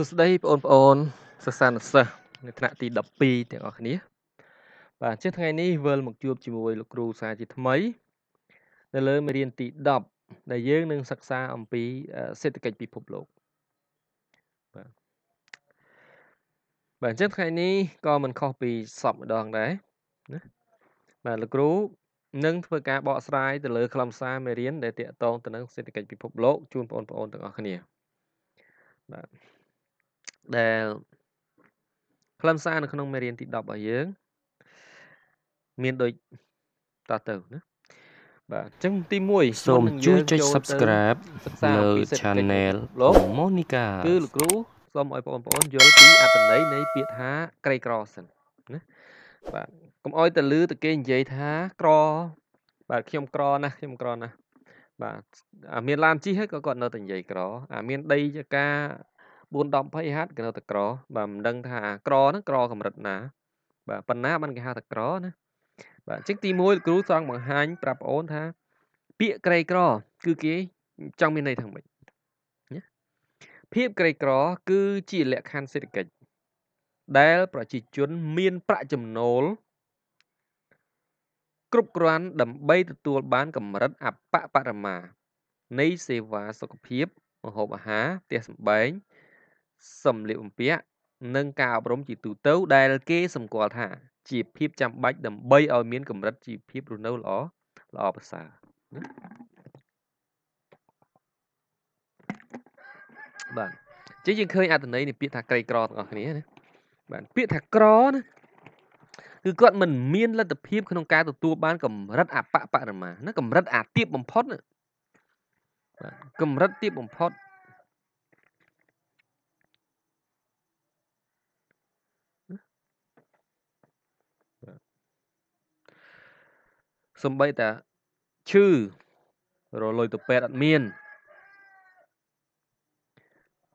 សួស្តីបងប្អូនសិស្សានុសិស្សនៅថ្នាក់ទី12ទាំងអស់គ្នា បាទអញ្ចឹងថ្ងៃនេះវិលមកជួបជាមួយលោកគ្រូសាជាថ្មីនៅលើមេរៀនទី10ដែលយើងនឹងសិក្សាអំពី សេដ្ឋកិច្ចពិភពលោក បាទបាទអញ្ចឹងថ្ងៃនេះក៏មិនខុសពីសពម្ដងដែរណាបាទលោកគ្រូ នឹងធ្វើការបកស្រាយទៅលើខ្លឹមសារមេរៀនដែលទាក់ទងទៅនឹងសេដ្ឋកិច្ចពិភពលោកជូនបងប្អូនទាំងអស់គ្នាបាទដែលខ្លឹមសារនៅក្នុងមេរៀនទី10របស់យើង មានដូចតទៅណាបាទអញ្ចឹងទី1សូមជួយចុច subscribe លើ channel Monica គឺលោកគ្រូសូមឲ្យបងប្អូនយល់ពីអត្ថន័យនៃ ពាក្យថាក្រីក្រសិនណាបាទកុំអោយទៅលឺតែគេនិយាយថាក្រ បាទខ្ញុំក្រណាស់ខ្ញុំក្រណាស់បាទអាមានឡានជិះហើយក៏គាត់ នៅតែនិយាយក្រ អាមានដីកា4ដល់20ហតគេនៅតែក្របាទមិនដឹងថាក្រហ្នឹងក្រ កម្រិតណាបាទប៉ុណ្ណាបានគេហៅថាក្រណាបាទអញ្ចឹងទី1លោកគ្រូចង់បង្ហាញប្រាប់បងអូនថា ពាក្យក្រីក្រគឺគេចង់មានន័យថាម៉េចណាភាពក្រីក្រ គឺជាលក្ខខណ្ឌសេដ្ឋកិច្ចដែលប្រជាជនមានប្រាក់ចំណូល គ្រប់គ្រាន់ដើម្បីទទួលបាន កម្រិត អបបរមា នៃសេវាសុខភាពម្ហូបអាហារផ្ទះសម្បែងសម្លៀកបំពាក់និងការអប់រំជាទូទៅដែលគេសម្គាល់ថា ជាភាពចាំបាច់ដើម្បីឲ្យមាន កម្រិតជីវភាពរស់នៅល្អល្អប្រសើរបាទចឹងយើងឃើញអត្ថន័យនៃពាក្យថាក្រីក្រទាំងអស់គ្នាណាបាទពាក្យថាក្រណាគឺគាត់មិនមានលទ្ធភាព ក្នុងការទទួលបាន កម្រិតអបបរមាណាកម្រិតអាទៀបបំផុតណាបាទកម្រិតទៀបបំផុតសំបីតាឈឺរលុយទៅពេទ្យអត់មាន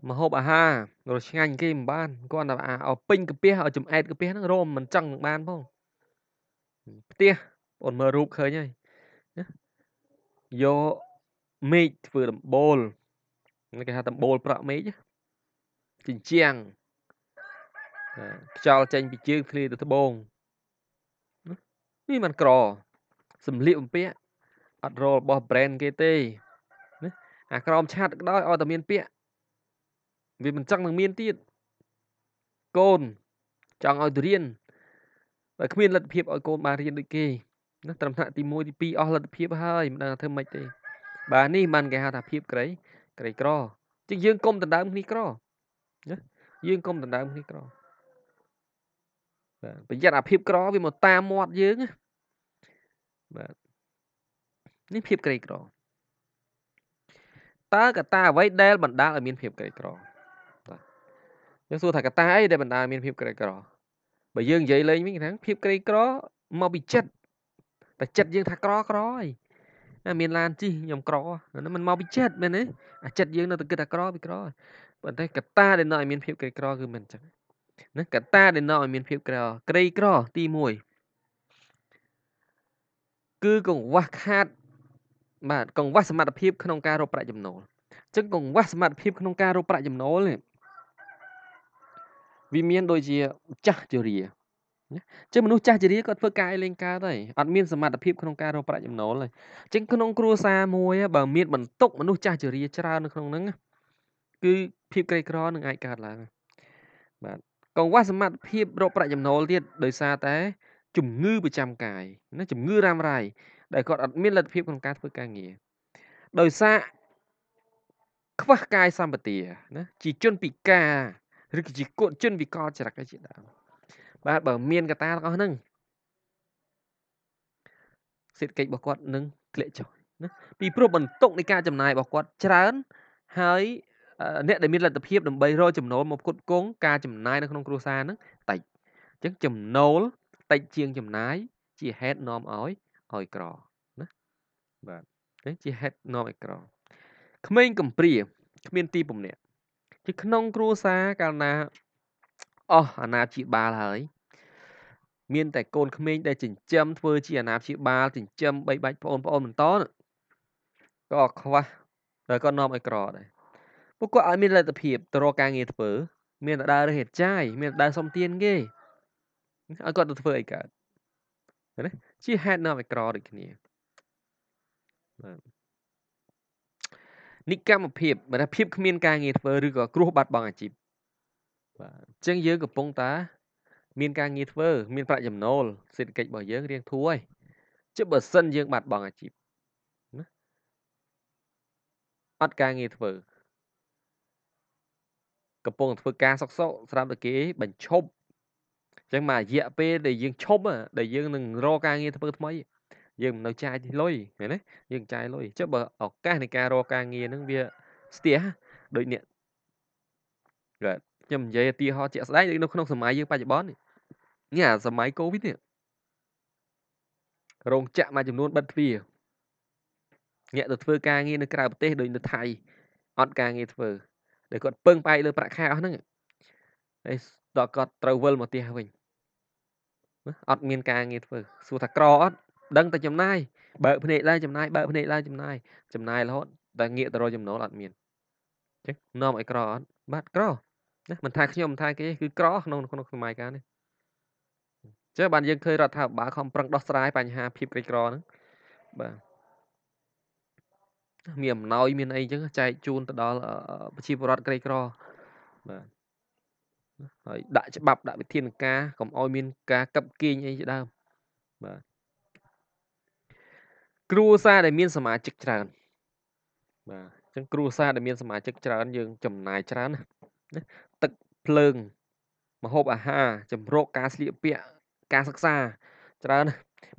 មហូបអាហាររឆ្ងាញ់គេមិនបានគាត់តែឲ្យពេញកាពះឲ្យចំអែតកាពះហ្នឹងរមមិនចង់បានផងផ្ទះអូនមើលរូបឃើញហើយយកមេឃធ្វើដំបូលគេហៅដំបូលប្រក់មេឃចិញ្ចាំងខ្យល់ចេញពីជើងធ្លាទៅត្បូងនេះມັນក្រសម្លៀកបំពាក់អត់រលរបស់ brand គេទេណាអាក្រមឆាត់ក៏ដោយឲ្យតែមានពាក់វាមិនចឹងនឹងមានទៀតកូនចង់ឲ្យទៅរៀនតែគ្មានលទ្ធភាពឲ្យកូនបានរៀនដូចគេណាត្រឹមថ្នាក់ទី1ទី2អស់លទ្ធភាព ហើយមិនដឹងថាធ្វើម៉េចទេ បាទនេះបានគេហៅថាភាពក្រីក្រីក្រ ជាងយើងគុំដណ្ដើមគ្នាក្រណាយើងគុំដណ្ដើមគ្នាក្របាទប្រយ័ត្នអាភាពក្រវាមកតាមមាត់យើងណាបាទនេះភាពក្រីក្រតើកត្តាអ្វីដែលបណ្ដាលឲ្យមានភាពក្រីក្របាទយើងសួរថាកត្តាអីដែលបណ្ដាលឲ្យមានភាពក្រីក្របើយើងនិយាយលេងវិញគេថាភាពក្រីក្រមកពីចិត្តតែចិត្តយើងថាក្រក្រហើយណាមានឡានជិះខ្ញុំក្រហ្នឹងมันមកពីចិត្តមែនទេអាចិត្តយើងនៅតែគិតថាក្រពីក្រប៉ុន្តែកត្តាដែលនាំឲ្យមានភាពក្រីក្រគឺមិនអញ្ចឹងណាកត្តាដែលនាំឲ្យមានភាពក្រីក្រក្រីក្រ ទី1គឺកង្វះខាតបាទកង្វះសមត្ថភាពក្នុងការរកប្រាក់ចំណូលអញ្ចឹងកង្វះសមត្ថភាពក្នុងការរកប្រាក់ចំណូលនេះវាមានដូចជាចាស់ជរាចឹងមនុស្សចាស់ជរាគាត់ធ្វើការអីលេងកើតហើយអត់មានសមត្ថភាពក្នុងការរកប្រាក់ចំណូលហើយអញ្ចឹងក្នុងគ្រួសារមួយបើ មានបន្ទុកមនុស្សចាស់ជរា ច្រើននៅក្នុងហ្នឹងគឺភាពក្រីក្រនឹងអាចកើតឡើងបាទកង្វះសមត្ថភាពរកប្រាក់ចំណូលទៀតដោយសារតែជំងឺប្រចាំកាយណាជំងឺរ៉ាំរ៉ៃដែលគាត់អត់មានលទ្ធភាពក្នុងការធ្វើការងារដោយសារខ្វះកាយសម្បទាណាជាជនពិការឬក៏ជាកូនជនវិកលចរិតជាដើមបាទបើមានកតាទាំងអស់ហ្នឹងសេដ្ឋកិច្ចរបស់គាត់នឹងធ្លាក់ចុះណាពីព្រោះបន្ទុកនៃការចំណាយរបស់គាត់ច្រើន ហើយអ្នកដែលមានលទ្ធភាពដើម្បីរកចំណូលមកផ្គត់ផ្គង់ការចំណាយនៅក្នុងគ្រួសារហ្នឹងតិចអញ្ចឹងចំណូលតិចជាងចំណាយជាហេតុនាំឲ្យឲ្យក្រណាបាទអញ្ចឹងជាហេតុនាំឲ្យក្រក្មេងកំព្រាគ្មានទីពំនាក់ជាក្នុងគ្រួសារកាលណាអស់អាណាព្យាបាលហើយ មានតែកូនក្មេងដែលចិញ្ចឹមធ្វើជាអាណាព្យាបាលចិញ្ចឹមបីបាច់បងប្អូនបន្តក៏ខ្វះហើយក៏នាំឲ្យក្រដែរពួកគាត់អត់មានលទ្ធភាពទៅរកការងារធ្វើមានតែដើររើសហេតុចាយមានតែដើរសុំទានគេឲ្យគាត់ទៅធ្វើអីកើតណាជាហេតុនាំឲ្យក្រដូចគ្នាបាទនិកម្មភាពបើថាភាពគ្មានការងារធ្វើឬក៏គ្រោះបាត់បង់អាជីពបាទអញ្ចឹងយើងកំពុង តាមានការងារធ្វើ មានប្រាក់ចំណូលសេដ្ឋកិច្ចរបស់យើងរៀងធូរហើយជិបបើសិនយើង បាត់បង់អាជីពណាអត់ការងារធ្វើកំពុងធ្វើការសកសកស្រាប់តែគេ បញ្ឈប់ចឹងមករយៈពេលដែលយើងឈប់ដែលយើងនឹងរកការងារធ្វើថ្មីយើងមិននៅចាយលុយឃើញទេយើងចាយលុយចុះបើឱកាសនៃការរកការងារហ្នឹងវាស្ទះដូចនេះបាទខ្ញុំនិយាយឧទាហរណ៍ជាក់ស្ដែងនៅក្នុងសម័យយើងបច្ចុប្បន្ននេះអាសម័យកូវីដនេះរោងចក្រមួយចំនួនបិទទ្វារអ្នកទៅធ្វើការងារនៅក្រៅប្រទេសដូចនៅថៃអត់ការងារធ្វើដែលគាត់ពឹងផ្អែកលើប្រាក់ខែអស់ហ្នឹងហើយដល់គាត់ត្រូវវិលមកផ្ទះវិញអត់មានការងារធ្វើសួរថាក្រអត់ដឹងតែចំណាយបើកភ្នែកឡើងចំណាយបើកភ្នែកឡើងចំណាយចំណាយរហូតតែងាកទៅរកចំណូលអត់មានអញ្ចឹងនាំឲ្យក្រអត់បាទក្រណាមិនថាខ្ញុំមិនថាគេគឺក្រក្នុងក្នុងសម័យកាលនេះអញ្ចឹងបានយើងឃើញរដ្ឋាភិបាលខំប្រឹងដោះស្រាយបញ្ហាភាពក្រីក្រហ្នឹងបាទមានអំណោយ មានអីអញ្ចឹងចែកជូនទៅដល់ប្រជាពលរដ្ឋក្រីក្របាទហើយដាក់ច្បាប់ដាក់វិធានការកុំឲ្យមាន ការកັບគេងអីជាដើមបាទគ្រួសារដែលមានសមាជិកច្រើនបាទអញ្ចឹងគ្រួសារដែលមានសមាជិកច្រើន យើងចំណាយច្រើនណាទឹកភ្លើងម្ហូបអាហារជំរកការស្លៀកពាក់ការសិក្សាច្រើន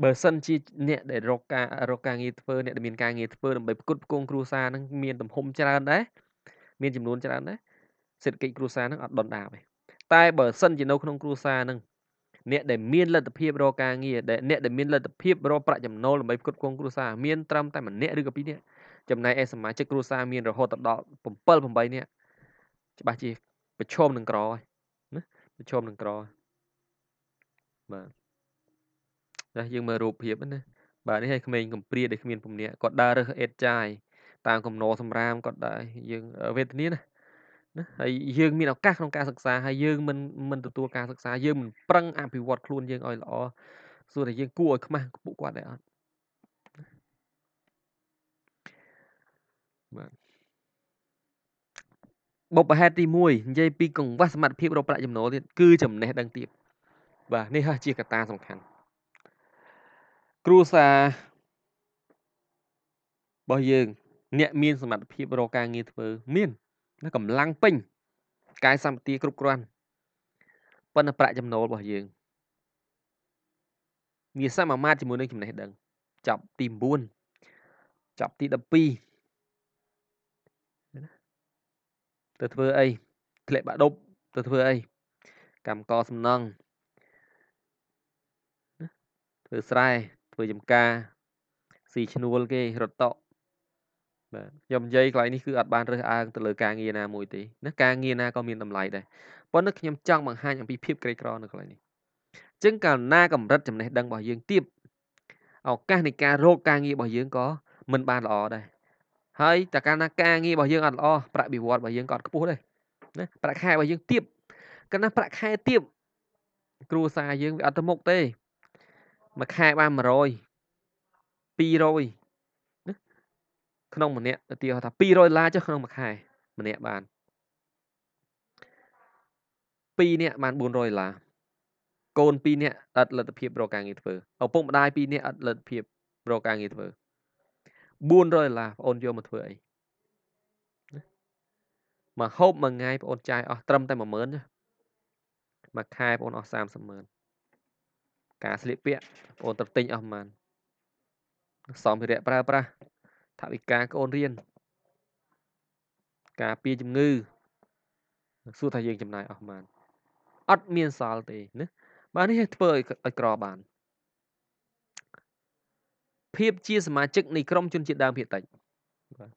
បើសិនជាអ្នកដែលរកការរកការងារធ្វើអ្នកដែលមានការងារធ្វើដើម្បីផ្គត់ផ្គង់គ្រួសារនឹងមានទំហំច្រើនដែរមានចំនួនច្រើនដែរសេដ្ឋកិច្ចគ្រួសារនឹងអត់ដុនដាបទេតែបើសិនជានៅក្នុងគ្រួសារហ្នឹងអ្នកដែលមានលទ្ធភាពរកការងារដែលអ្នកដែលមានលទ្ធភាពរកប្រាក់ចំណូលដើម្បីផ្គត់ផ្គង់គ្រួសារមានត្រឹមតែម្នាក់ឬក៏ពីរនាក់ចំណែកឯសមាជិកគ្រួសារមានរហូតដល់7 8នាក់ច្បាស់ជាប្រឈមនឹងក្រហើយណាប្រឈមនឹងក្របាទណាយើងមើលរូបភាពណាបាទនេះឲ្យក្មេងកំព្រាដែលគ្មានពំនាក់គាត់ដើររើសអេតចាយតាមកំណោសម្រាមគាត់ដែរយើងវេទនាណាណាហើយយើងមានឱកាសក្នុងការសិក្សាហើយយើងមិនមិនទទួលការសិក្សា យើងមិនប្រឹងអភិវឌ្ឍខ្លួនយើងឲ្យល្អសួរតែយើងគួរឲ្យខ្មាស់ពួកគាត់ដែរអត់បាទបុព្វហេតុទី1និយាយពីកង្វះសមត្ថភាពរកប្រាក់ចំណូលទៀតគឺចំណេះដឹងទៀតបាទនេះហើយជាកត្តាសំខាន់គ្រួសាររបស់យើងអ្នកមានសមត្ថភាព រកការងារធ្វើ មានណាកម្លាំងពេញ កាយសម្បទាគ្រប់គ្រាន់ប៉ុន្តែប្រាក់ ចំណូលរបស់យើង មានសមមាត្រជាមួយនឹងចំណេះដឹងចប់ ទី9ចប់ទី12ទៅធ្វើអីធ្លាក់បាក់ដប់ទៅធ្វើអីកម្មកសំណង់ធ្វើស្រែធ្វើចំការស៊ីឈ្នួលគេរត់តក់បាទខ្ញុំនិយាយកន្លែងនេះគឺអត់បានរើសអើងទៅលើការងារណាមួយទេណាការងារណាក៏មានតម្លៃដែរប៉ុន្តែខ្ញុំចង់បង្ហាញអំពីភាពក្រីក្រនៅកន្លែងនេះចឹងកាលណាកម្រិតចំណេះដឹងរបស់យើងទៀតឱកាសនៃការរកការងាររបស់យើងក៏មិនបានល្អដែរហើយតើកាលណាការងាររបស់យើងអត់ល្អប្រាក់បៀវត្សរបស់យើងក៏អត់ខ្ពស់ដែរណា ប្រាក់ខែរបស់យើងទៀតកាលណាប្រាក់ខែទៀតគ្រួសារយើងវាអត់ទៅមុខទេមួយខែបាន100 200ក្នុងម្នាក់ឧទាហរណ៍ថា200ដុល្លារចុះក្នុងមួយខែម្នាក់បាន2នាក់បាន400ដុល្លារកូន2នាក់អត់លទ្ធភាពរកការងារធ្វើឪពុកម្ដាយ2នាក់អត់លទ្ធភាពរកការងារធ្វើ400ដុល្លារបងអូនយកមកធ្វើអីមកហូបមួយថ្ងៃបងអូនចាយអស់ត្រឹមតែ10000ទេមួយខែបងអូនអស់300000ការស្លៀកពាក់បងអូនត្រូវទិញអស់ប៉ុន្មានសម្ភារៈប្រើប្រាស់ថវិកាកូនរៀនការពារជំងឺសួរថាយើងចំណាយអស់ប៉ុន្មានអត់មានសល់ទេណាបាទនេះធ្វើឲ្យក្របានភាពជាសមាជិកនៃក្រុមជនជាតិដើមភាគតិចបាទ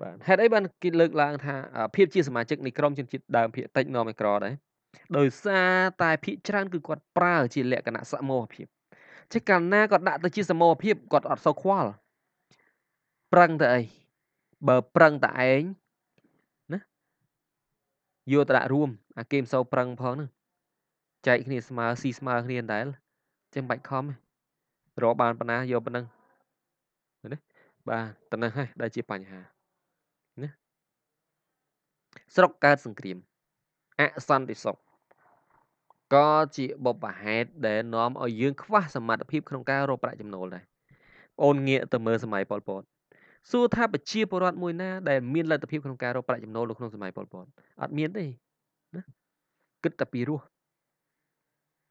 បាទហេតុអីបានគេលើកឡើង ថា ភាពជាសមាជិកនៃក្រុមជនជាតិដើមភាគតិចនាំឲ្យក្រ ដែរដោយសារតែភាគច្រើនគឺគាត់ប្រើ ជា លក្ខណៈសមូហភាពចេះកាលណាគាត់ដាក់ទៅជាសមូហភាពគាត់អត់សូវខ្វល់ប្រឹងទៅអីបើប្រឹងតែឯងណាយកទៅដាក់រួមអាគេមិនសូវប្រឹងផងហ្នឹងចែកគ្នាស្មើស៊ីស្មើគ្នាដែរចឹងបាច់ខំរកបានប៉ុណ្ណាយកប៉ុណ្ណឹងណាបាទប៉ុណ្ណឹងហើយដែលជាបញ្ហាណាស្រុកកើតសង្គ្រាមអសន្តិសុខក៏ជាបបហេតុដែលនាំឲ្យយើងខ្វះសមត្ថភាពក្នុងការរកប្រាក់ចំណូលដែរបងងាកទៅមើលសម័យប៉ុលពតសួរថាប្រជាពលរដ្ឋមួយណាដែលមានលទ្ធភាព ក្នុងការរកប្រាក់ចំណូលនៅក្នុងសម័យប៉ុលពតអត់មានទេណាគិតតែពីរស់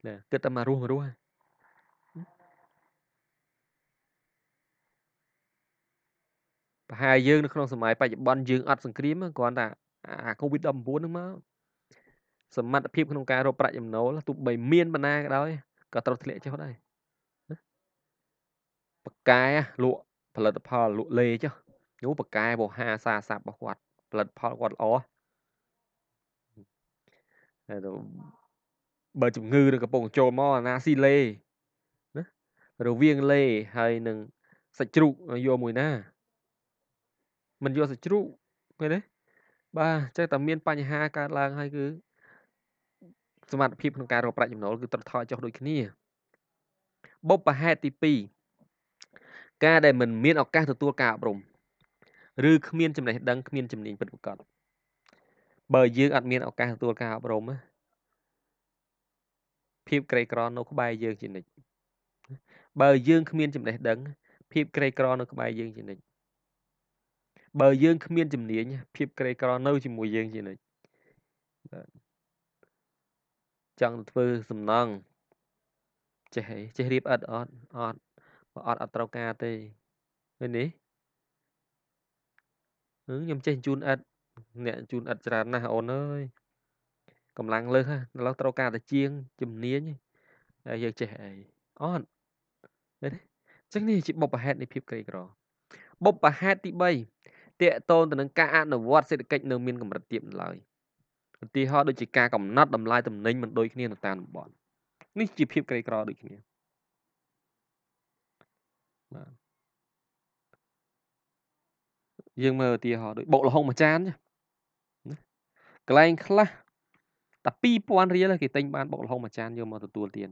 ណាគិតតែមករស់មករស់ប្រហែលយើងនៅក្នុងសម័យបច្ចុប្បន្នយើងអត់សង្គ្រាមគ្រាន់តែអា COVID-19 ហ្នឹងមកសមត្ថភាពក្នុងការរកប្រាក់ចំណូលទោះបី មានបណ្ណាក៏ដោយក៏ត្រូវធ្លាក់ចុះដែរបកាលក់ផលិតផលលក់លេចយូប្រកែបោហាសារស័ព្ទរបស់គាត់ផលិតផលគាត់ល្អហើយទៅបើជំងឺនឹងកំពុងចូលមកអាណាស៊ីលេណារវាងលេហើយនឹងសាច់ជ្រូកយកមួយណាមិនយកសាច់ជ្រូកឃើញទេបាទចេះតែមាន បញ្ហាកើតឡើង ហើយគឺសមត្ថភាពក្នុងការរកប្រាក់ចំណូលគឺត្រូវថយចុះដូចគ្នាបុព្វហេតុទីការដែលមិនមានឱកាសទទួលការអប់រំឬគ្មាន ចំណេះដឹងគ្មានជំនាញពិតប្រាកដបើយើងអត់មានឱកាសទទួលការអប់រំភាពក្រីក្រនៅ ក្បែរយើងជានិច្ចបើយើង គ្មានចំណេះដឹងភាពក្រីក្រនៅក្បែរយើងជានិច្ចបើយើងគ្មានជំនាញភាពក្រីក្រនៅជាមួយយើងជានិច្ចបាទចង់ធ្វើសំណងចេះចេះរៀបអត់អត់អត់បើអត់អត់ត្រូវការទេឃើញនេះខ្ញុំចេះជូនអិតអ្នកជូនអិតច្រើនណាស់អូនអើយកម្លាំងលើសហ្នឹងឡើយត្រូវការតែជាងជំនាញហើយយើងចេះអីអត់ឃើញទេចឹងនេះជាបុព្វហេតុនៃភាពក្រីក្របុព្វហេតុទី3តកតនទៅនឹងការអនុវត្តសេដ្ឋកិច្ចនៅមាន កម្រិតទាបនៅឡើយឧទាហរណ៍ដូចជាការកំណត់តម្លៃទំនិញមិនដូចគ្នានៅតាមតំបន់នេះជាភាពក្រីក្រដូចគ្នាបាទយើងមើលឧទាហរណ៍ដូចបុកលហុងមួយចានចាកន្លែង ខ្លះតែ2000រៀលគេទិញបានបុកលហុងមួយចានយកមកទទួលទាន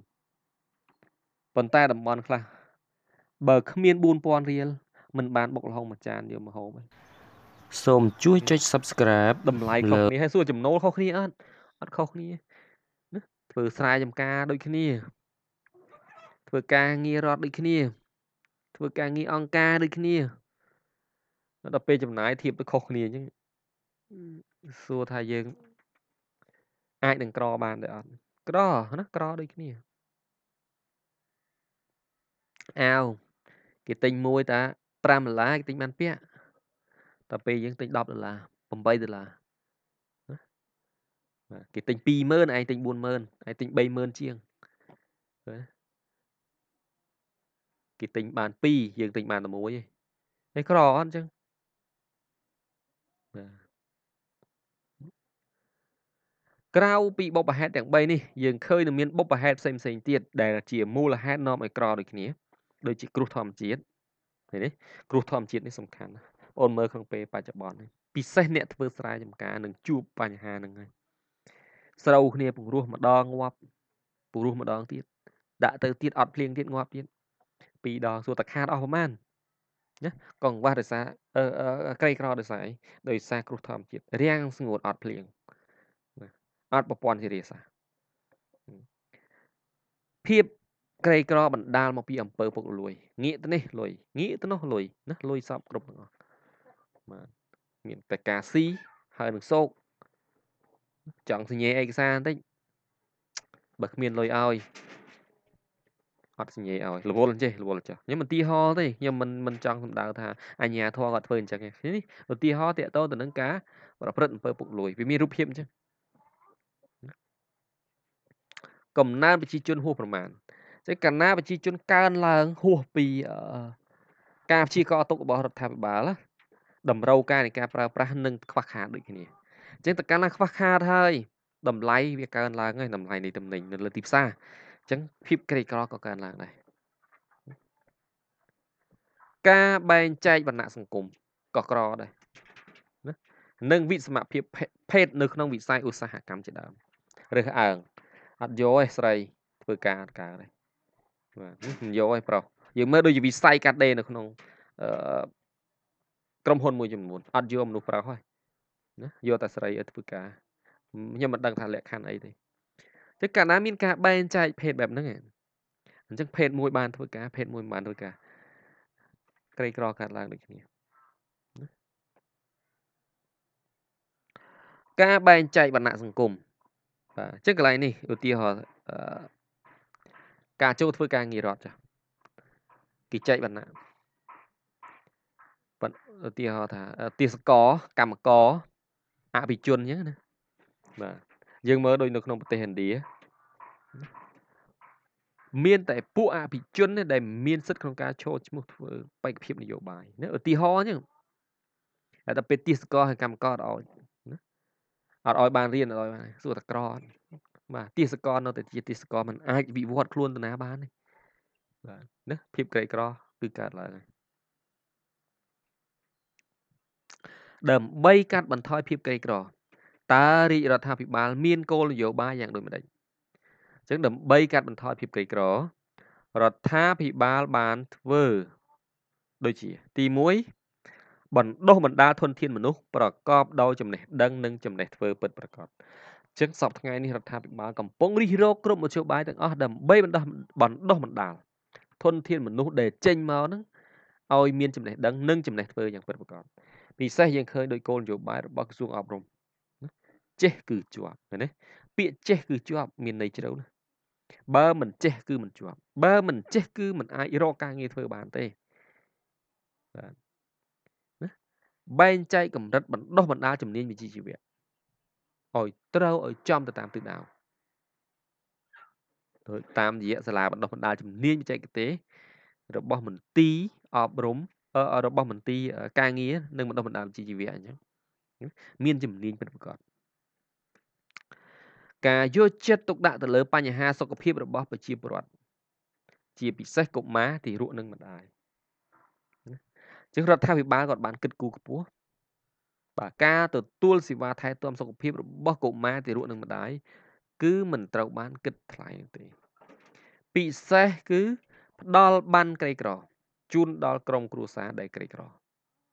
ប៉ុន្តែតំបន់ខ្លះបើ គ្មាន4000រៀលមិនបានបុក លហុងមួយចានយកមកហូបទេសូមជួយចុច Subscribe តម្លៃខុសគ្នាហើយសួរចំណូលខុសគ្នាអត់អត់ខុសគ្នាធ្វើស្រែចម្ការដូចគ្នា ធ្វើការ ងាររត់ដូចគ្នាធ្វើការងារអង្គការដូចគ្នាដល់ពេលចំណាយធៀបទៅខុសគ្នាអញ្ចឹងសួរថាយើង អាចនឹងក្របានដែរអត់ក្រណាក្រដូចគ្នាអាវគេទិញមួយតា5ដុល្លារគេទិញបានពាក់តែពេលយើងទិញ10ដុល្លារ8ដុល្លារគេទិញ20000ឯងទិញ40000ឯងទិញ30000ជាងគេទិញបាន2យើងទិញបានតែមួយឯងនេះក្រអត់អញ្ចឹងបាទក្រៅពីបុព្វហេតុទាំង3នេះយើងឃើញនឹងមានបុព្វហេតុផ្សេងផ្សេងទៀតដែល ជាមូលហេតុនាំឲ្យក្រដូចគ្នាដូចជាគ្រោះធម្មជាតិនេះគ្រោះធម្មជាតិនេះសំខាន់ណាស់បងមើលក្នុងពេលបច្ចុប្បន្នពិសេសអ្នកធ្វើស្រែចម្ការនឹងជួបបញ្ហាហ្នឹងហើយស្រូវគ្នាពង្រោះម្ដងងាប់ពង្រោះម្ដងទៀតដាក់ទៅទៀតអត់ភ្លៀងទៀតងាប់ទៀត2ដងសួរតែខាតអស់ប្រហែលណាកង្វះដោយសារក្រីក្រដោយសារអីដោយសារ គ្រោះធម្មជាតិរាំងស្ងួតអត់ភ្លៀងអត់ប្រព័ន្ធជារាសាភាពក្រីក្របណ្ដាលមកពីអំពើពុករលួយងាកទៅនេះលុយងាកទៅនោះលុយណាលុយសពគ្រប់ទាំងអស់បាទមានតែការស៊ីហើយនឹងសោកចង់សញ្ញាឯកសារបន្តិចបើគ្មានលុយឲ្យអត់សញ្ញាឲ្យរវល់ចេះរវល់ចុះខ្ញុំឧទាហរណ៍ទេខ្ញុំមិនមិនចង់សម្ដៅថាអញ្ញាធម៌គាត់ធ្វើអញ្ចឹងទេនេះឧទាហរណ៍តាក់ទងទៅនឹងការប្រព្រឹត្តអំពើពុកលួយវាមានរូបភាពអញ្ចឹងកំណើនប្រជាជនហួសប្រមាណចឹងកាលណាប្រជាជនកើនឡើងហួសពី ការព្យាករទុករបស់រដ្ឋាភិបាលតម្រូវការនៃការប្រើប្រាស់និងខ្វះខាតដូចគ្នាចឹងតើកាលណាខ្វះខាតហើយតម្លៃវាកើនឡើងហើយតម្លៃនៃតំណែងនៅលើទីផ្សារចឹងភាពក្រីក្រក៏កើនឡើងដែរការបែងចែកវណ្ណៈសង្គមក៏ក្រដែរណានិងវិសមភាពភេទនៅក្នុងវិស័យឧស្សាហកម្មជាដើមរើសអើងអត់យកឯស្រីធ្វើការអត់កើតទេបាទយកឯប្រុសយើងមើលដូចជាវិស័យកាត់ដេរនៅ ក្នុងអឺក្រុមហ៊ុន មួយចំនួនអត់យកមនុស្សប្រុសហើយណាយកតែស្រីឲ្យធ្វើការខ្ញុំមិនដឹងថាលក្ខខណ្ឌអីទេចឹងកាលណាមានការបែងចែកភេទបែបហ្នឹងអញ្ចឹងភេទមួយបានធ្វើការភេទមួយមិនបានធ្វើការក្រីក្រកើតឡើងដូចគ្នាការ បែងចែកវណ្ណៈសង្គមបាទអញ្ចឹងកន្លែងនេះឧទាហរណ៍ការចូលធ្វើការ ងាររដ្ឋចាគេចែកវណ្ណៈបាទឧទាហរណ៍ថាទេសកកម្មករអភិជនអញ្ចឹងណាបាទយើងមើលដូចនៅក្នុងប្រទេសឥណ្ឌាមាន តែពួកអភិជនដែលមាន សិទ្ធិក្នុងការចូលឈ្មោះធ្វើបេក្ខភាពនយោបាយណាឧទាហរណ៍ហ្នឹងតែទៅពេលទីសកលហើយកម្មកតអោយណាអត់អោយបានរៀនអត់អោយបានសួរតក្របាទទីសកលនៅតែជាទីសកលมันអាចវិវត្តខ្លួនទៅណាបានទេបាទណាភាពក្រីក្រគឺកើតឡើងហើយដើម្បីកាត់បន្ថយភាពក្រីក្រតើរាជរដ្ឋាភិបាល មានគោលនយោបាយយ៉ាងដូចម្តេចអញ្ចឹងដើម្បីកាត់បន្ថយភាពក្រីក្ររដ្ឋាភិបាលបានធ្វើដូចជា ទី1បណ្ដុះបណ្ដាលធនធានមនុស្សប្រកបដោយចំណេះដឹងនិងចំណេះធ្វើពិតប្រាកដចឹងសពថ្ងៃនេះរដ្ឋាភិបាលកំពុងរិះរោគ្រប់មធ្យោបាយទាំងអស់ដើម្បីបណ្ដោះបណ្ដោះបណ្ដាលធនធានមនុស្សដែលចេញមកហ្នឹងឲ្យមានចំណេះដឹងនិងចំណេះធ្វើយ៉ាងពិតប្រាកដពិសេសយើងឃើញដោយគោលនយោបាយរបស់ក្រសួងអប់រំចេះគឺជាប់ឃើញទេពាក្យចេះ គឺជាប់មានន័យជ្រៅណាបើមិនចេះ គឺមិនជាប់ បើ មិនចេះ គឺមិនអាចរកការងារធ្វើបានទេបាទណាបែងចែកកម្រិតបណ្ដោះបណ្ដាលជំនាញវិជ្ជាជីវៈឲ្យត្រូវឲ្យចំទៅតាមទិសដៅទៅតាមរយៈសាលាបណ្ដោះបណ្ដាលជំនាញបច្ចេកទេសរបស់មន្ទីរអប់រំ របស់មន្ទីរការងារនិងបណ្ដោះបណ្ដាលវិជ្ជាជីវៈអញ្ចឹងមានជំនាញពិតប្រាកដការយកចិត្តទុកដាក់ទៅលើបញ្ហាសុខភាពរបស់ប្រជាពលរដ្ឋជាពិសេសកុមារ ទីរក់នឹងម្ដាយជាងរដ្ឋាភិបាលគាត់បាន គិតគូរខ្ពស់បាទការទទួលសេវាថែទាំ សុខភាពរបស់កុមារទារកនិងម្ដាយគឺមិនត្រូវបានគិតថ្លៃទេពិសេសគឺ ផ្ដល់បានក្រីក្រ ជូនដល់ក្រុមគ្រួសារដែលក្រីក្រ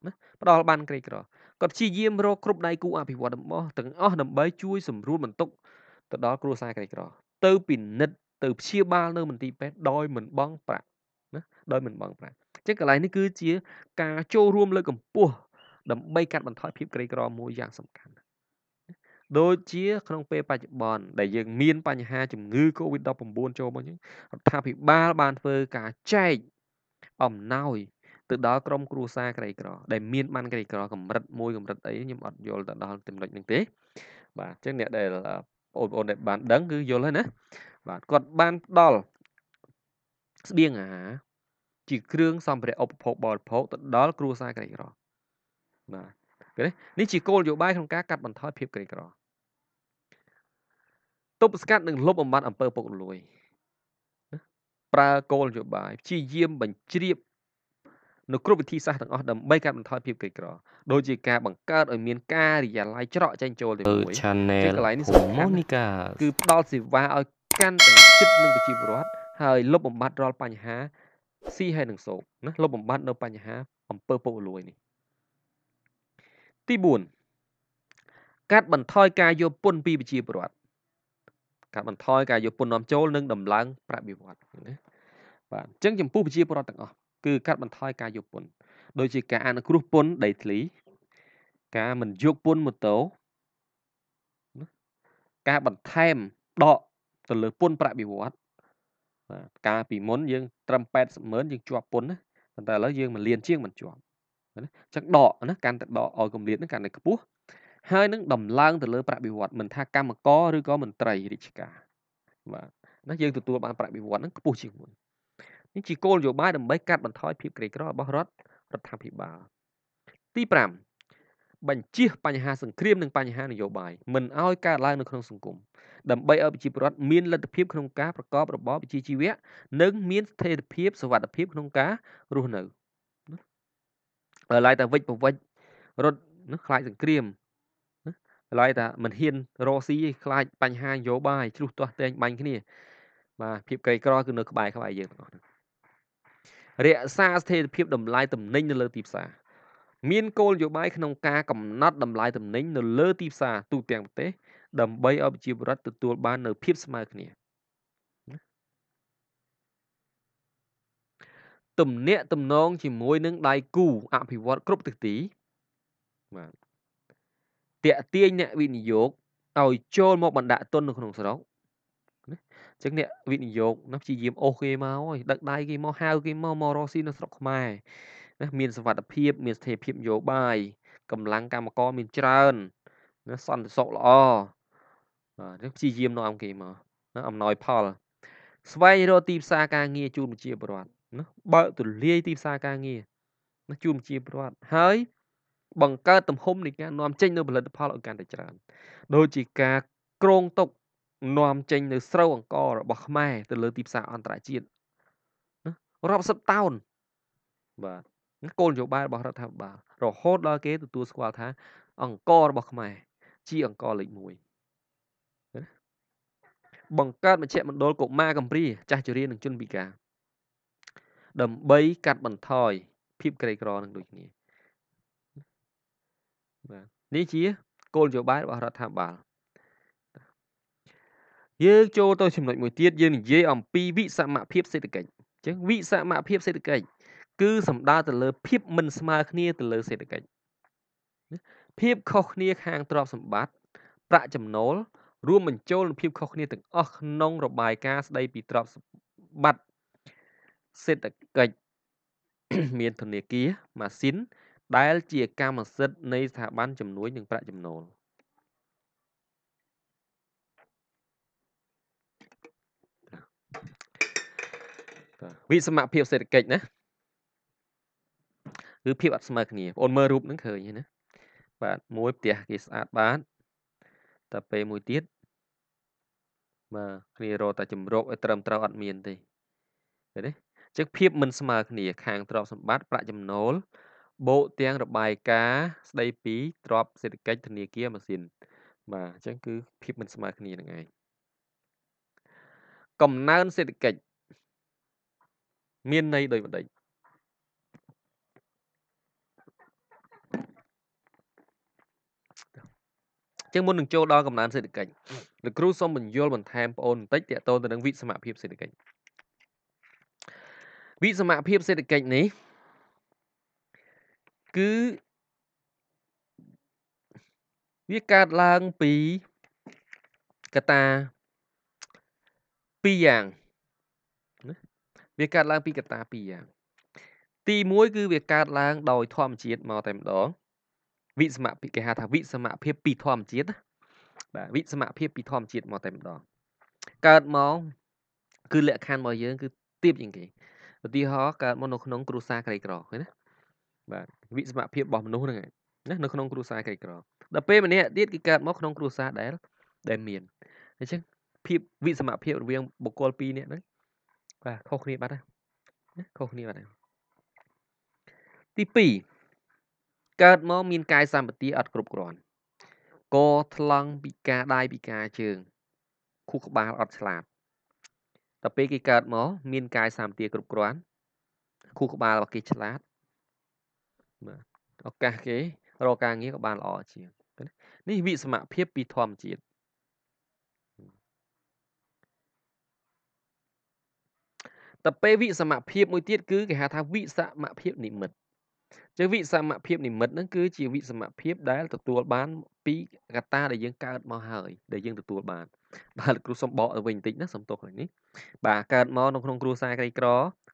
ណាផ្ដល់បានក្រីក្រគាត់ព្យាយាមរកគ្រប់ដៃគូអភិវឌ្ឍរបស់ទាំងអស់ដើម្បីជួយសម្រួលបន្ទុកទៅដល់គ្រួសារក្រីក្រ ទៅពិនិត្យទៅព្យាបាលនៅមន្ទីរពេទ្យដោយមិនបង់ប្រាក់ណាដោយមិនបង់ប្រាក់អញ្ចឹងកន្លែងនេះគឺជាការចូលរួមលើកកម្ពស់ដើម្បីកាត់បន្ថយភាពក្រីក្រមួយយ៉ាងសំខាន់ដូចជាក្នុងពេលបច្ចុប្បន្នដែលយើងមានបញ្ហា ជំងឺ Covid-19 ចូលមកហ្នឹងរដ្ឋាភិបាលបានធ្វើការចែកអំណោយ ទៅដល់ក្រុមគ្រួសារក្រីក្រដែលមានបានក្រីក្រកម្រិត1កម្រិតអីខ្ញុំអត់យល់ទៅដល់ចំណុចហ្នឹងទេ បាទអញ្ចឹងអ្នកដែលបងប្អូនដែលបានដឹងគឺយល់ហើយណាបាទគាត់បានផ្ដល់ស្បៀងអាហារជាគ្រឿងសម្ភារៈឧបភោគបរិភោគទៅដល់គ្រួសារក្រីក្របាទឃើញនេះជាគោលនយោបាយក្នុងការកាត់បន្ថយភាពក្រីក្រទប់ស្កាត់និងលុបបំបាត់អំពើពុករលួយប្រើគោលនយោបាយព្យាយាមបញ្ជ្រាបនៅគ្រប់វិធីសាស្ត្រទាំងអស់ដើម្បីកាត់បន្ថយភាពក្រីក្រដូចជាការបង្កើតឲ្យមានការិយាល័យច្រកចេញចូលទៅមួយជាកន្លែងនេះសំខាន់គឺផ្ដល់សេវាឲ្យកាន់តែជិតនឹងប្រជាពលរដ្ឋហើយលុបបំបាត់រាល់បញ្ហាស៊ីហើយនឹងសោកណាលុបបំបាត់នៅបញ្ហាអំពើពុករលួយនេះទី4កាត់បន្ថយការយកពន្ធពីប្រជាពលរដ្ឋកាត់បន្ថយការយកពន្ធនាំចូលនិង ដំឡើងប្រាក់បៀវត្សណាបាទអញ្ចឹងចំពោះប្រជាពលរដ្ឋទាំងអស់គឺកាត់បន្ថយការយកពន្ធដូចជាការអនុគ្រោះពន្ធដីធ្លី ការមិនយកពន្ធម៉ូតូការបន្ថែមដកទៅលើពន្ធប្រាក់បៀវត្សបាទកាលពីមុនយើងត្រឹម80ម៉ឺនយើងជាប់ពន្ធណាប៉ុន្តែឥឡូវយើងមកលៀនជាងមិនជាប់ណាអញ្ចឹងដកណាកាន់តែដកឲ្យកម្រិតហ្នឹងកាន់តែខ្ពស់ហើយនឹងដំឡើងទៅលើប្រាក់បៀវត្សមិនថាកម្មករឬក៏មន្ត្រីរាជការបាទណាយើងទទួលបានប្រាក់បៀវត្សហ្នឹងខ្ពស់ជាងមុននេះជាគោលនយោបាយដើម្បីកាត់បន្ថយភាពក្រីក្ររបស់រដ្ឋរដ្ឋាភិបាលទី5បញ្ជៀសបញ្ហាសង្គ្រាមនិងបញ្ហានយោបាយមិនឲ្យកើតឡើងនៅក្នុងសង្គមដើម្បីឲ្យប្រជាពលរដ្ឋមានលទ្ធភាពក្នុងការប្រកបរបរប្រជាជីវៈនិងមានស្ថិរភាពសុវត្ថិភាពក្នុងការរស់នៅឡើយតែវិច្ចប្រវិច្ចរត់ខ្លាចសង្គ្រាមឡើយតែមិនហ៊ានរស់ស៊ីឯងខ្លាចបញ្ហានយោបាយឆ្លុះទាស់តែងបាញ់គ្នាបាទភាពក្រីក្រគឺនៅក្បែរក្បែរយើងទាំងអស់រក្សាស្ថិរភាពតម្លៃទំនិញនៅលើទីផ្សារមានគោលនយោបាយក្នុងការកំណត់តម្លៃទំនិញនៅលើទីផ្សារទូទាំងប្រទេសដើម្បីឲ្យប្រជាពលរដ្ឋទទួល បាននូវភាពស្មើគ្នាទំនាក់ទំនងជាមួយ នឹងដៃគូអភិវឌ្ឍគ្រប់ទិសទីបាទតាក់ទាញអ្នកវិនិយោគឲ្យចូល មកបណ្ដាក់ទុននៅក្នុងស្រុកអញ្ចឹងអ្នកវិនិយោគនោះព្យាយាមអូសគេមកហើយដឹកដៃគេមកហៅគេមកមករកស៊ីនៅស្រុកខ្មែរណាមានសវត្ថភាព មានស្ថិរភាពនយោបាយកម្លាំងកម្មករមានច្រើនណាសន្តិសុខល្អបាទព្យាយាមនាំគេមកណាអំណោយផលស្វែងរកទីផ្សារការងារជូនប្រជាពលរដ្ឋណាបើកទូលាយទីផ្សារការងារណាជូនប្រជាពលរដ្ឋហើយបង្កើតទំហំនៃការនាំចេញនៅផលិតផលឲ្យកាន់តែច្រើនដូចជាការក្រងទុកនាំចេញនៅស្រូវអង្កររបស់ខ្មែរទៅលើទីផ្សារអន្តរជាតិរាប់សិបតោនបាទគោលនយោបាយរបស់រដ្ឋាភិបាលរហូតដល់គេទទួលស្គាល់ថា អង្គររបស់ ខ្មែរជាអង្គរលេខ1បង្កើតមជ្ឈមណ្ឌលកុមារកំព្រាចាស់ជរានិងជនពិការដើម្បីកាត់បន្ថយ ភាពក្រីក្រនឹងដូចគ្នាបាទនេះជាគោលនយោបាយរបស់រដ្ឋាភិបាលយើងចូលទៅចំណុចមួយទៀតយើងនិយាយអំពីវិសមភាពសេដ្ឋកិច្ចអញ្ចឹងវិសមភាពសេដ្ឋកិច្ចគឺសំដៅទៅលើភាពមិនស្មើគ្នា ទៅលើសេដ្ឋកិច្ចភាពខុសគ្នាខាងទ្រព្យសម្បត្តិប្រាក់ចំណូល រួមបញ្ចូលនឹងភាពខុសគ្នាទាំងអស់ក្នុងរបាយការណ៍ស្ដីពីទ្រព្យសម្បត្តិសេដ្ឋកិច្ចមានធនាគារម៉ាស៊ីន ដែល ជាកម្មសិទ្ធិនៃស្ថាប័នជំនួយនិងប្រាក់ចំណូលវិសមភាពសេដ្ឋកិច្ចណាគឺភាពអត់ស្មើគ្នាបងមើលរូបហ្នឹងឃើញណាបាទមួយផ្ទះគេស្អាតបាទតែពេលមួយទៀតបាទគ្នារកតែជំរកឲ្យត្រឹមត្រូវអត់មានទេឃើញទេចឹងភាពមិនស្មើគ្នាខាងទ្រព្យសម្បត្តិប្រាក់ចំណូលបូកទាំងរបាយការណ៍ស្ដីពីទ្រព្យសេដ្ឋកិច្ចធនាគារម៉ាស៊ីន បាទអញ្ចឹងគឺ ភាពមិនស្មើគ្នានឹងឯងកំណើនសេដ្ឋកិច្ចមានន័យដោយបណ្ដេញជាងមុននឹងចូលដល់កំណើនសេដ្ឋកិច្ចលោកគ្រូសូមបញ្យល់បន្ថែមបងអូនបន្តិចទាក់ទងទៅនឹងវិសមភាពសេដ្ឋកិច្ចវិសមភាពសេដ្ឋកិច្ចនេះ គឺវាកើតឡើងពីកត្តាពីរយ៉ាងវាកើតឡើងពីកត្តាពីរយ៉ាងទី1គឺវាកើតឡើង ដោយធម្មជាតិមកតែម្ដងវិសមៈគេហៅថាវិសមៈភាពពីធម្មជាតិបាទវិសមៈភាពពីធម្មជាតិមកតែម្ដងកើតមកគឺលក្ខខណ្ឌរបស់យើង គឺទៀបជាងគេឧទាហរណ៍កើតមកនៅក្នុង គ្រួសារក្រីក្រឃើញណាបាទវិសមៈភាពរបស់មនុស្សហ្នឹងណានៅក្នុងគ្រួសារក្រីក្រដល់ពេលម្នាក់ទៀតគឺកើតមកក្នុងគ្រួសារដែលដែលមានអញ្ចឹងភាពវិសមភាពរវាងបុគ្គលពីរនាក់ហ្នឹងបាទខុសគ្នាបាត់ណាខុសគ្នាបាត់ណាទី2កើតមកមាន កាយសម្បទាអត់គ្រប់គ្រាន់កថ្លង់ពិការដៃពិការជើងខួរក្បាលអត់ឆ្លាតដល់ពេលគេកើតមកមានកាយសម្បទាគ្រប់គ្រាន់ខួរក្បាលរបស់គេឆ្លាតបាទឱកាសគេរកការងារក៏បានល្អជាងនេះវិសមភាពពីធម្មជាតិតែពេលវិសមភាពមួយទៀតគឺគេហៅថាវិសមភាពនិមិត្តជាវិសមភាពនិមិត្តហ្នឹងគឺជាវិសមភាពដែលទទួលបានពីកត្តាដែលយើងកើតមកហើយដែលយើងទទួលបាន បាទលោកគ្រូសំបកទៅវិញបន្តិចណាសំទុកនេះបាទកើតមកនៅក្នុងគ្រួសារក្រីក្រ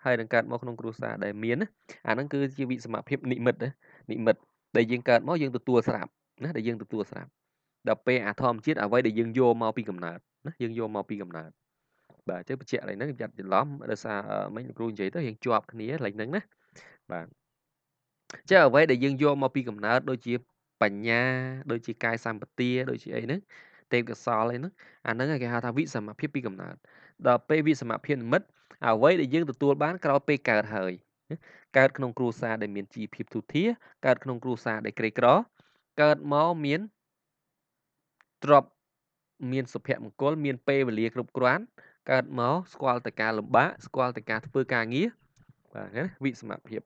ហើយនឹងកើតមកក្នុងគ្រួសារដែលមានណាអាហ្នឹងគឺជាវិសមភាពនិមិត្តនិមិត្តដែលយើងកើតមកយើងទទួលស្រាប់ណាដែលយើងទទួលស្រាប់ដល់ពេលអាធម្មជាតិអ្វីដែលយើងយកមកពីកំណើតណាយើងយកមកពីកំណើតបាទអញ្ចឹងបញ្ជាក់ឡើងហ្នឹងយ៉ាត់ច្រឡំដោយសារមិញលោកគ្រូនិយាយទៅរៀងជាប់គ្នាឡើងហ្នឹងណាបាទចឹងអ្វីដែលយើងយកមកពីកំណើតដូចជា បញ្ញា ដូចជាកាយសម្បទាដូចជាអីហ្នឹងទេពកសលអីហ្នឹងអាហ្នឹងគេហៅថាវិសមភាពពីកំណើតដល់ពេលវិសមភាពនិមិត្តអ្វីដែលយើងទទួលបានក្រោយពេលកើតហើយកើតក្នុងគ្រួសារដែលមានជីវភាពទុធាកើតក្នុងគ្រួសារដែលក្រីក្រ កើតមកមានទ្រពមានសុភមង្គលមានពេលវេលាគ្រប់គ្រាន់កើតមកស្គាល់តែការលំបាកស្គាល់តែការធ្វើការងារបាទណាវិសមភាព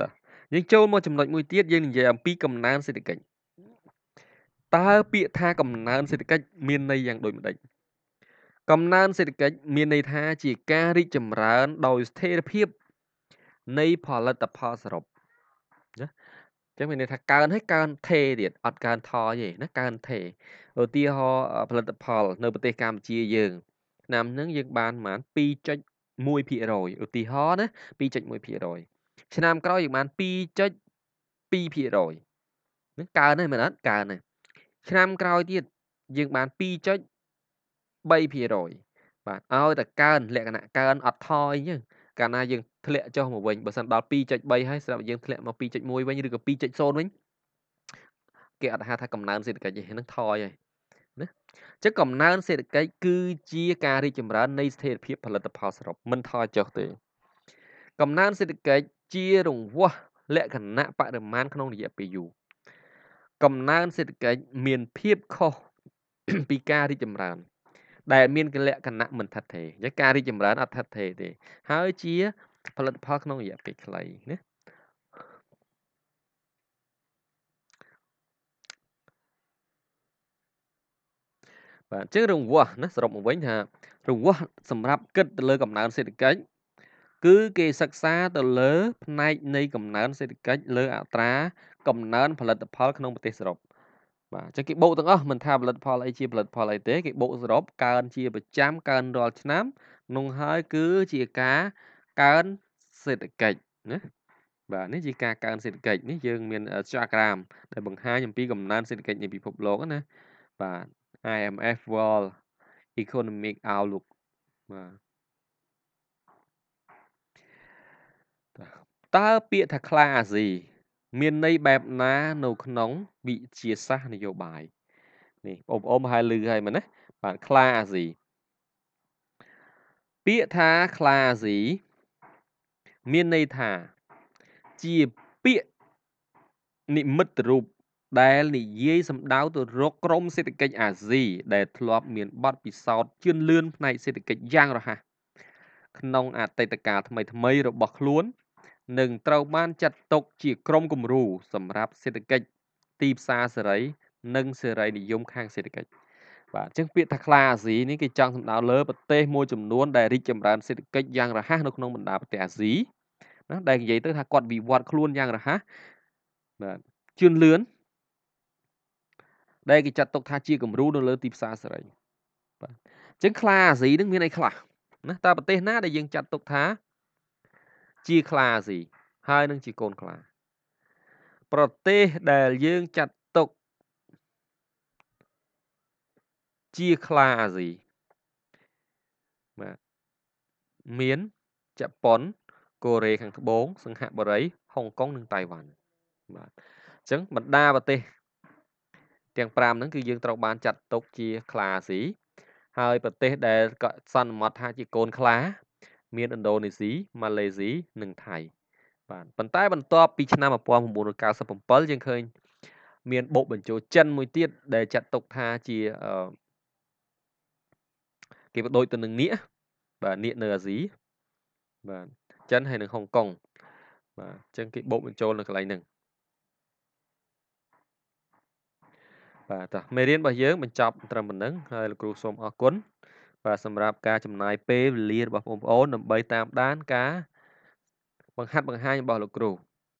តើយើងចូលមកចំណុចមួយទៀតយើងនិយាយអំពីកំណើនសេដ្ឋកិច្ចតើពាក្យថាកំណើនសេដ្ឋកិច្ចមានន័យយ៉ាង ដូចម្ដេចកំណើនសេដ្ឋកិច្ចមានន័យថាជាការរីកចម្រើនដោយស្ថិរភាព នៃផលិតផលសរុបណាអញ្ចឹងមានន័យថាកើនហើយកើនថេទៀតអត់កើនថយទេណាកើនថេឧទាហរណ៍ផលិតផលនៅប្រទេសកម្ពុជាយើងឆ្នាំហ្នឹងយើង បានប្រហែល2.1%ឧទាហរណ៍ណា2.1%ឆ្នាំក្រោយយើងបាន2.2%នឹងកើនហ្នឹងមែនអត់កើនហ្នឹងឆ្នាំក្រោយទៀតយើងបាន2.3%បាទឲ្យតែកើនលក្ខណៈកើនអត់ថយអញ្ចឹងកាលណាយើងធ្លាក់ចុះមកវិញបើសិនដល់2.3ហើយស្រាប់យើងធ្លាក់មក2.1វិញឬក៏2.0វិញគេអត់ហៅថាកំណើនសេដ្ឋកិច្ចទេហ្នឹងថយហើយណាចឹងកំណើនសេដ្ឋកិច្ចគឺជាការរីកចម្រើននៃស្ថិរភាពផលិតផលសរុបមិនថយចុះទេកំណើនសេដ្ឋកិច្ចជារង្វាស់លក្ខណៈបរិមាណក្នុងរយៈពេលយូរកំណើនសេដ្ឋកិច្ចមានភាពខុសពីការរីកចម្រើន ដែលមានលក្ខណៈមិនថិតទេចឹងការរីកចម្រើនអត់ថិតទេទេ ហើយជាផលិតផលក្នុងរយៈពេលខ្លីណាបាទអញ្ចឹងរង្វាស់ណាសរុបមកវិញថារង្វាស់សម្រាប់គិតទៅលើ កំណើនសេដ្ឋកិច្ចគឺគេសិក្សាទៅលើ ផ្នែកនៃកំណើន សេដ្ឋកិច្ចលើអត្រាកំណើនផលិតផលក្នុងប្រទេសសរុបបាទអញ្ចឹងគេបូកទាំងអស់មិនថាផលិតផលអីជាផលិតផលអីទេគេបូកសរុបកើនជាប្រចាំកើនរាល់ឆ្នាំនោះហើយគឺជាការកើនសេដ្ឋកិច្ចណាបាទនេះជាការកើនសេដ្ឋកិច្ចនេះយើងមាន diagram ដែលបង្ហាញអំពីកំណើនសេដ្ឋកិច្ចនៃពិភពលោកណាបាទ IMF World Economic Outlook បាទតើពាក្យថាខ្លាអាស៊ីមានន័យបែបណានៅក្នុងវិជាសាស្ត្រនយោបាយ នេះបងប្អូនប្រហែលឮហើយមែនណាបាទខ្លាអាស៊ីពាក្យថាខ្លាអាស៊ីមានន័យថា ជាពាក្យនិមិត្តរូបដែលនិយាយសម្ដៅទៅរកក្រមសេដ្ឋកិច្ចអាស៊ីដែលធ្លាប់មានបទពិសោធន៍ជឿនលឿនផ្នែកសេដ្ឋកិច្ចយ៉ាងរហ័សក្នុងអតីតកាលថ្មីថ្មីរបស់ខ្លួននឹងត្រូវបានចាត់ទុកជាក្រមគំរូសម្រាប់សេដ្ឋកិច្ចទីផ្សារសេរី និងសេរីនិយម ខាងសេដ្ឋកិច្ចបាទអញ្ចឹងពាក្យថាខ្លាអាស៊ីនេះគេចង់សំដៅលើប្រទេសមួយចំនួនដែលរីកចម្រើនសេដ្ឋកិច្ចយ៉ាងរហ័សនៅក្នុងបណ្ដាប្រទេសអាស៊ីណាដែលនិយាយទៅ ថាគាត់វិវត្តខ្លួនយ៉ាងរហ័សបាទជឿនលឿនដែលគេចាត់ទុកថាជាគំរូនៅលើទីផ្សារសេរីបាទអញ្ចឹងខ្លាអាស៊ីនឹង មានអីខ្លះណាតើប្រទេសណាដែលយើងចាត់ទុកថាជាខ្លាអាស៊ីហើយនឹងជាកូនខ្លាប្រទេសដែលយើងចាត់ទុកជាខ្លាអាស៊ីបាទមានជប៉ុនកូរ៉េខាងត្បូងសង្ហបុរីហុងកុងនិងតៃវ៉ាន់បាទអញ្ចឹងបណ្ដាប្រទេសទាំង5ហ្នឹងគឺយើងត្រូវបានចាត់ទុកជាខ្លាស៊ីហើយប្រទេសដែលសន្មតថាជាកូនខ្លាមានឥណ្ឌូនេស៊ីម៉ាឡេស៊ីនិងថៃបាទប៉ុន្តែបន្ទាប់ពីឆ្នាំ1997យើងឃើញមានបូកបញ្ចូលចិនមួយទៀតដែលចាត់ទុកថាជាគេបដូចទៅនឹងនៀកបាទនៀកនៅអាស៊ីបាទចិនហើយនិងហុងកុងបាទអញ្ចឹងគេបូកបញ្ចូលនៅកន្លែងហ្នឹងបាទតោះមេរៀនរបស់យើងបញ្ចប់ត្រឹមប៉ុណ្ណឹងហើយលោកគ្រូសូមអរគុណបាទសម្រាប់ការចំណាយពេលវេលារបស់បងប្អូនដើម្បីតាមដានការបង្ហាត់បង្ហាញរបស់លោកគ្រូ